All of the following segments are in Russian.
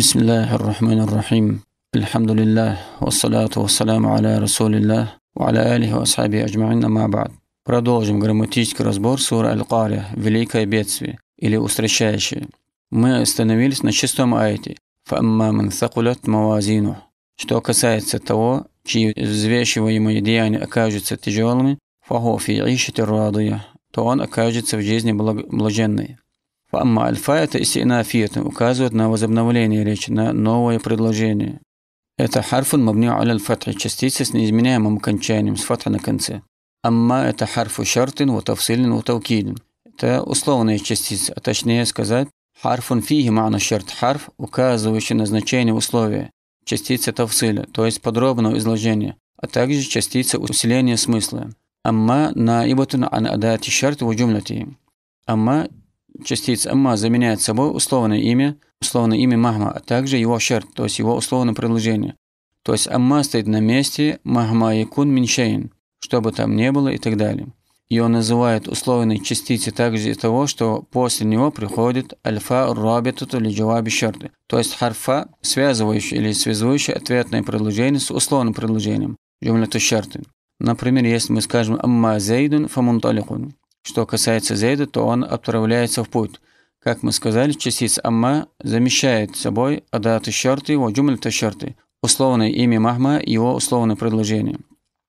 بسم الله الرحمن الرحيم الحمد لله والصلاة والسلام على رسول الله وعلى آله وأصحابه أجمعين ما بعد Продолжим грамматический разбор суры Аль-Кария «Великое бедствие» или «Устращающее». Мы остановились на шестом аяте «Фамма ман сакулат мавазину». Что касается того, чьи взвешиваемые деяния окажутся тяжелыми, фахо фи то он окажется в жизни блаженной. Памма Альфайт и Синафит указывают на возобновление речи, на новое предложение. Это харфун мабню аль фатхи частица с неизменяемым окончанием, с фатха на конце. Амма – это харфу шартин, ватавсилин, ватаукидин. Это условная частица, а точнее сказать, харфун фиги ма'на шарт харф, указывающий на значение условия. Частица тавсиля, то есть подробного изложения, а также частица усиления смысла. Амма ибатун ан адати шарт в джумлати. Амма частиц «амма» заменяет собой условное имя, условное имя «махма», а также его шерт, то есть его условное предложение. То есть «амма» стоит на месте «махма якун миншейн», что бы там ни было и так далее. Ее называют условной частицей также из того, что после него приходит альфа рабитут или джаваби шерты, то есть харфа, связывающий или связующий ответное предложение с условным предложением, джумляту шерты. Например, если мы скажем «амма зейдун фамунталихун», что касается Зейда, то он отправляется в путь. Как мы сказали, частица «амма» замещает собой «адат шарты» его «джумль шарты» условное имя Махма и его условное предложение.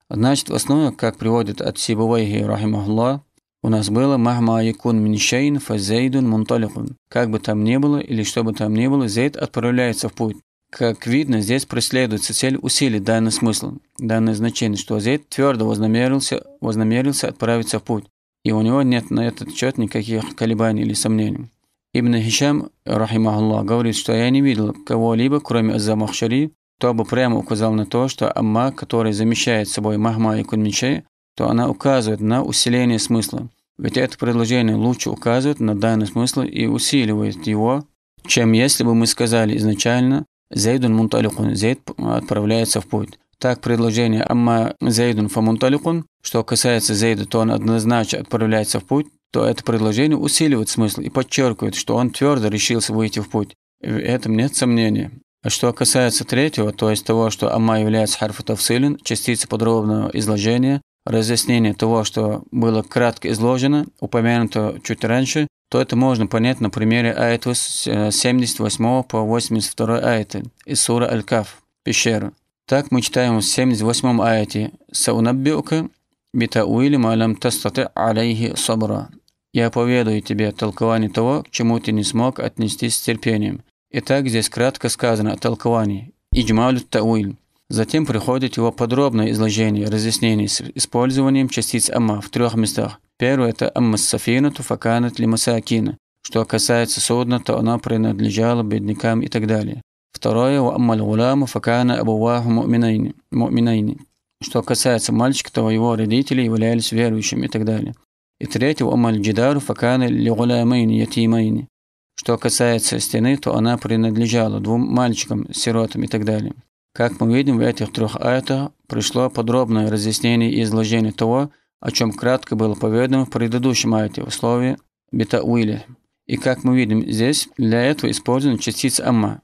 Значит, в основе, как приводит от Сибувайхи Рахимахулла, у нас было «Махма якун минишейн фазейдун мунталихун. Как бы там ни было или что бы там ни было, Зейд отправляется в путь. Как видно, здесь преследуется цель усилить данный смысл, данное значение, что Зейд твердо вознамерился, вознамерился отправиться в путь и у него нет на этот счет никаких колебаний или сомнений. Ибн Хишам, рахимахуллах, говорит, что я не видел кого-либо, кроме Азамахшари, кто бы прямо указал на то, что Амма, которая замещает собой Махма и Кунмичей, то она указывает на усиление смысла. Ведь это предложение лучше указывает на данный смысл и усиливает его, чем если бы мы сказали изначально «Зейдун Мунталихун – «Зейд отправляется в путь». Так, предложение «Амма Зейдун фамунталикун», что касается Зейда, то он однозначно отправляется в путь, то это предложение усиливает смысл и подчеркивает, что он твердо решился выйти в путь. В этом нет сомнения. А что касается третьего, то есть того, что Амма является харфатовсилин, частица подробного изложения, разъяснение того, что было кратко изложено, упомянуто чуть раньше, то это можно понять на примере аяту с 78 э, по 82 аяты из сура Аль-Каф, пещеру. Так мы читаем в 78-м аяте «Саунаббиука битауили малям тастаты алейхи сабра». «Я поведаю тебе толкование того, к чему ты не смог отнестись с терпением». Итак, здесь кратко сказано о толковании. Иджмалю тауиль. Затем приходит его подробное изложение, разъяснение с использованием частиц «амма» в трех местах. Первое – это «амма сафина туфаканат лимасакина». Что касается судна, то она принадлежала беднякам и так далее. Второе, «Аммаль гуляму факана абуваху муминайни». Что касается мальчика, то его родители являлись верующими и так далее. И третье, «Аммаль джидару факана лигулямайни ятимайни». Что касается стены, то она принадлежала двум мальчикам, сиротам и так далее. Как мы видим, в этих трех аятах пришло подробное разъяснение и изложение того, о чем кратко было поведано в предыдущем аяте в слове «бетауиле». И как мы видим здесь, для этого использована частица «амма»,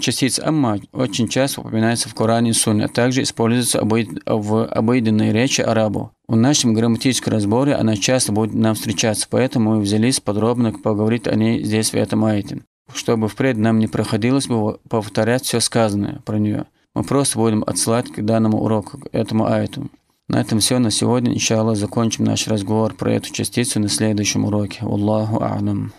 Частица «амма» очень часто упоминается в Коране и Сунне, а также используется в обыденной речи арабу. В нашем грамматическом разборе она часто будет нам встречаться, поэтому мы взялись подробно поговорить о ней здесь, в этом айте, чтобы впредь нам не проходилось бы повторять все сказанное про нее. Мы просто будем отсылать к данному уроку, к этому айту. На этом все на сегодня. Иншаллах, закончим наш разговор про эту частицу на следующем уроке. Аллаху Алам.